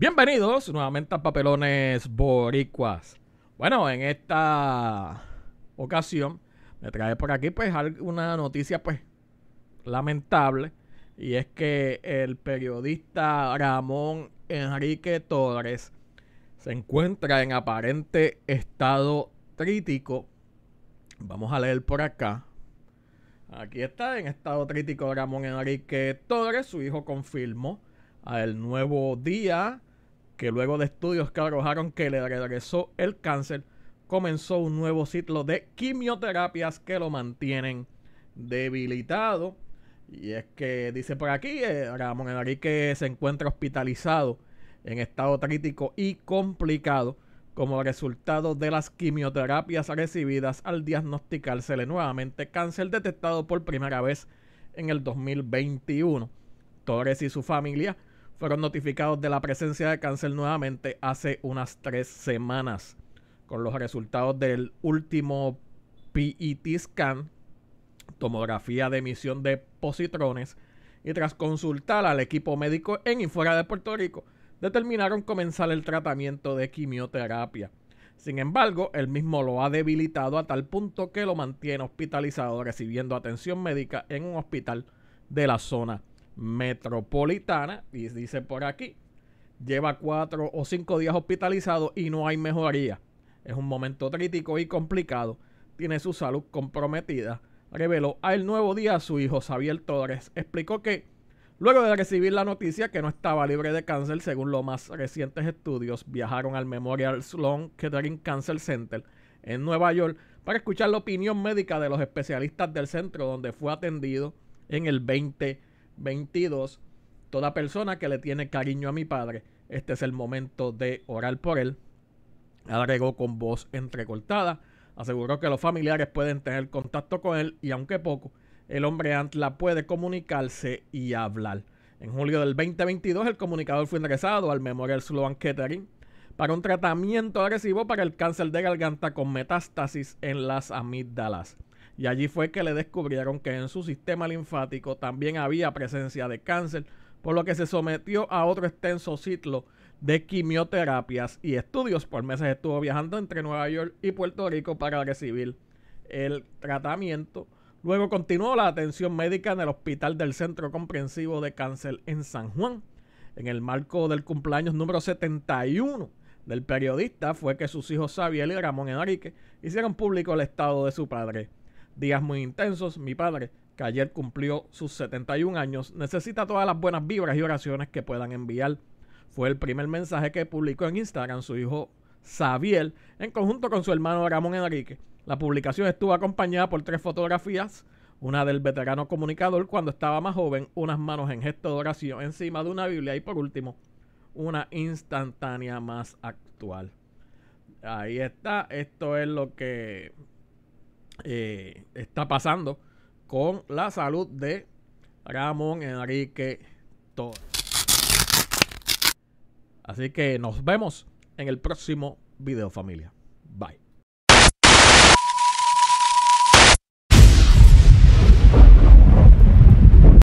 Bienvenidos nuevamente a Papelones Boricuas. Bueno, en esta ocasión me trae por aquí pues una noticia pues lamentable y es que el periodista Ramón Enrique Torres se encuentra en aparente estado crítico. Vamos a leer por acá. Aquí está, en estado crítico Ramón Enrique Torres, su hijo confirmó El nuevo día que luego de estudios que arrojaron que le regresó el cáncer, comenzó un nuevo ciclo de quimioterapias que lo mantienen debilitado. Y es que dice por aquí, eh, Ramón Enrique se encuentra hospitalizado en estado crítico y complicado como resultado de las quimioterapias recibidas al diagnosticársele nuevamente cáncer detectado por primera vez en el 2021. Torres y su familia fueron notificados de la presencia de cáncer nuevamente hace unas tres semanas, con los resultados del último PET scan, tomografía de emisión de positrones, y tras consultar al equipo médico en y fuera de Puerto Rico, determinaron comenzar el tratamiento de quimioterapia. Sin embargo, el mismo lo ha debilitado a tal punto que lo mantiene hospitalizado recibiendo atención médica en un hospital de la zona metropolitana, y dice por aquí, lleva cuatro o cinco días hospitalizado y no hay mejoría. Es un momento crítico y complicado. Tiene su salud comprometida. Reveló al nuevo día a su hijo Xavier Torres. Explicó que Luego de recibir la noticia que no estaba libre de cáncer, según los más recientes estudios, viajaron al Memorial Sloan Kettering Cancer Center en Nueva York para escuchar la opinión médica de los especialistas del centro donde fue atendido en el 20 22. Toda persona que le tiene cariño a mi padre, este es el momento de orar por él. Agregó con voz entrecortada. Aseguró que los familiares pueden tener contacto con él y aunque poco, el hombre Antla puede comunicarse y hablar. En julio del 2022 el comunicador fue ingresado al Memorial Sloan Kettering para un tratamiento agresivo para el cáncer de garganta con metástasis en las amígdalas. Y allí fue que le descubrieron que en su sistema linfático también había presencia de cáncer, por lo que se sometió a otro extenso ciclo de quimioterapias y estudios. Por meses estuvo viajando entre Nueva York y Puerto Rico para recibir el tratamiento. Luego continuó la atención médica en el Hospital del Centro Comprensivo de Cáncer en San Juan. En el marco del cumpleaños número 71 del periodista fue que sus hijos Xavier y Ramón Enrique hicieron público el estado de su padre días muy intensos. Mi padre, que ayer cumplió sus 71 años, necesita todas las buenas vibras y oraciones que puedan enviar. Fue el primer mensaje que publicó en Instagram su hijo Xavier, en conjunto con su hermano Ramón Enrique. La publicación estuvo acompañada por tres fotografías, una del veterano comunicador cuando estaba más joven, unas manos en gesto de oración encima de una Biblia y por último, una instantánea más actual. Ahí está, esto es lo que eh, está pasando con la salud de Ramón Enrique Torres. Así que nos vemos en el próximo video familia. Bye.